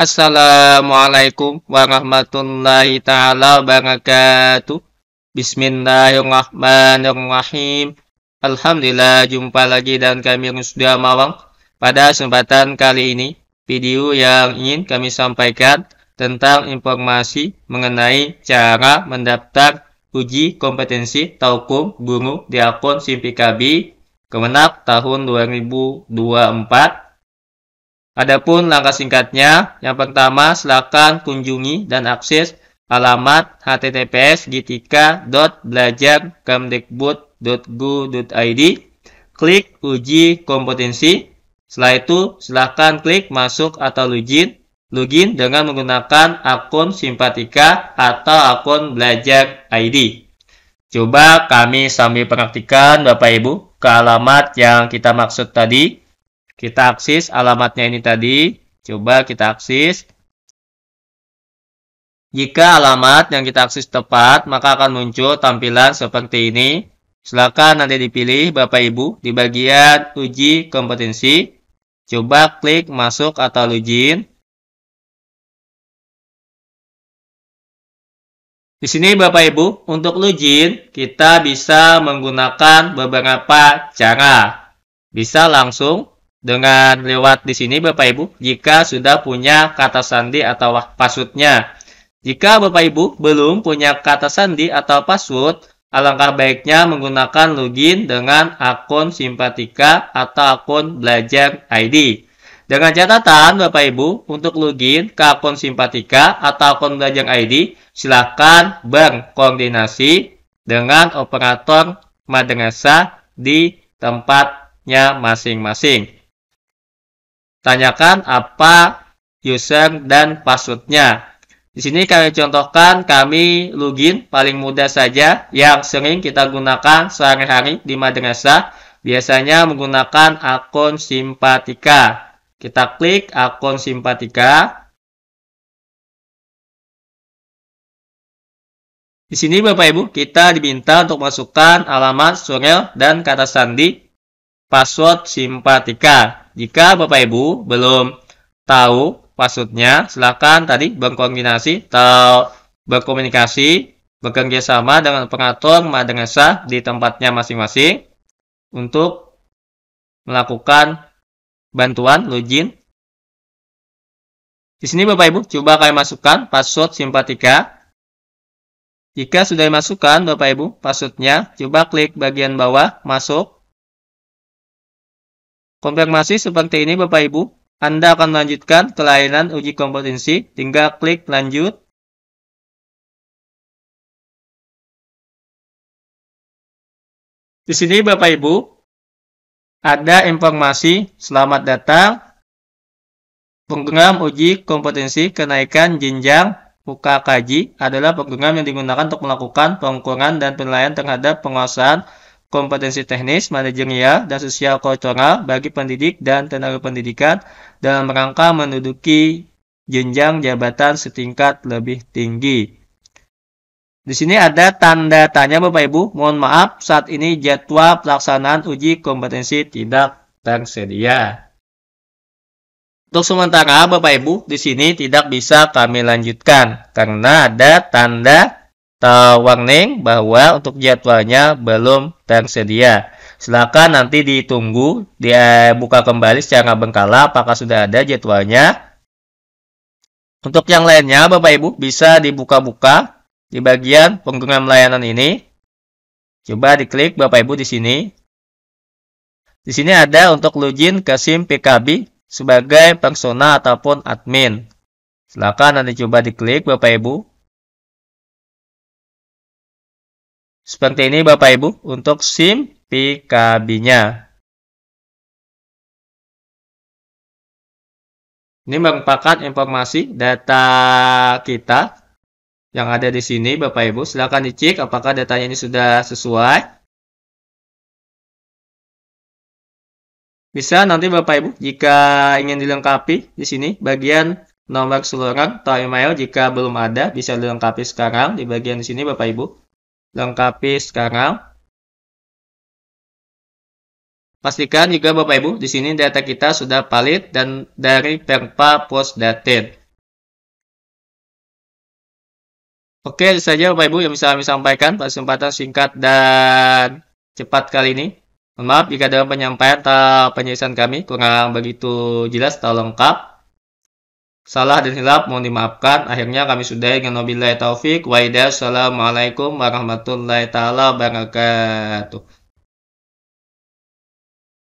Assalamualaikum warahmatullahi taala wabarakatuh. Bismillahirrahmanirrahim. Alhamdulillah jumpa lagi dan kami sudah Mawang. Pada kesempatan kali ini, video yang ingin kami sampaikan tentang informasi mengenai cara mendaftar uji kompetensi taukum guru di akun SIMPIKABI Kemenak tahun 2024 Adapun langkah singkatnya, yang pertama silakan kunjungi dan akses alamat https gitika.belajarkemdikbud.go.id klik uji kompetensi setelah itu silakan klik masuk atau login login dengan menggunakan akun simpatika atau akun belajar ID coba kami sambil praktikan Bapak Ibu ke alamat yang kita maksud tadi kita akses alamatnya ini tadi. Coba kita akses. Jika alamat yang kita akses tepat, maka akan muncul tampilan seperti ini. Silakan nanti dipilih Bapak Ibu di bagian uji kompetensi. Coba klik masuk atau login. Di sini Bapak Ibu, untuk login kita bisa menggunakan beberapa cara. Bisa langsung dengan lewat di sini Bapak Ibu jika sudah punya kata sandi atau passwordnya. Jika Bapak Ibu belum punya kata sandi atau password, alangkah baiknya menggunakan login dengan akun Simpatika atau akun Belajar ID. Dengan catatan Bapak Ibu, untuk login ke akun Simpatika atau akun Belajar ID, silahkan berkoordinasi dengan operator madrasah di tempatnya masing-masing. Tanyakan apa user dan passwordnya. Di sini kami contohkan kami login paling mudah saja yang sering kita gunakan sehari-hari di madrasah biasanya menggunakan akun simpatika. Kita klik akun simpatika. Di sini Bapak Ibu kita diminta untuk masukkan alamat surel dan kata sandi password simpatika. Jika Bapak Ibu belum tahu maksudnya, silakan tadi berkoordinasi atau berkomunikasi bekerja sama dengan pengatur Madrasa di tempatnya masing-masing untuk melakukan bantuan login. Di sini Bapak Ibu coba kalian masukkan password simpatika. Jika sudah dimasukkan Bapak Ibu passwordnya, coba klik bagian bawah masuk Konfirmasi seperti ini Bapak Ibu. Anda akan melanjutkan ke layanan uji kompetensi, tinggal klik lanjut. Di sini Bapak Ibu, ada informasi selamat datang program uji kompetensi kenaikan jenjang UKKJ adalah program yang digunakan untuk melakukan pengukuran dan penilaian terhadap penguasaan kompetensi teknis, manajerial, ya, dan sosial kultural bagi pendidik dan tenaga pendidikan dalam rangka menduduki jenjang jabatan setingkat lebih tinggi. Di sini ada tanda tanya Bapak Ibu, mohon maaf saat ini jadwal pelaksanaan uji kompetensi tidak tersedia. Untuk sementara Bapak Ibu, di sini tidak bisa kami lanjutkan karena ada tanda Wang warning bahwa untuk jadwalnya belum tersedia. Silakan nanti ditunggu dibuka kembali secara berkala apakah sudah ada jadwalnya. Untuk yang lainnya Bapak Ibu bisa dibuka-buka di bagian pengguna layanan ini. Coba diklik Bapak Ibu di sini. Di sini ada untuk login ke SIM PKB sebagai persona ataupun admin. Silakan nanti coba diklik Bapak Ibu. Seperti ini Bapak Ibu untuk SIM PKB-nya. Ini merupakan informasi data kita yang ada di sini Bapak Ibu. Silahkan dicek apakah datanya ini sudah sesuai. Bisa nanti Bapak Ibu jika ingin dilengkapi di sini bagian nomor seluruh atau email jika belum ada bisa dilengkapi sekarang di bagian di sini Bapak Ibu. Lengkapi sekarang. Pastikan juga Bapak Ibu, di sini data kita sudah valid dan dari Perpa Post Dated. Oke, itu saja Bapak Ibu yang bisa kami sampaikan pada kesempatan singkat dan cepat kali ini. maaf jika dalam penyampaian atau penyelesaian kami kurang begitu jelas atau lengkap salah dan hilap mohon dimaafkan. Akhirnya kami sudah dengan wabillahi taufik. waidah. Assalamualaikum warahmatullahi taala wabarakatuh.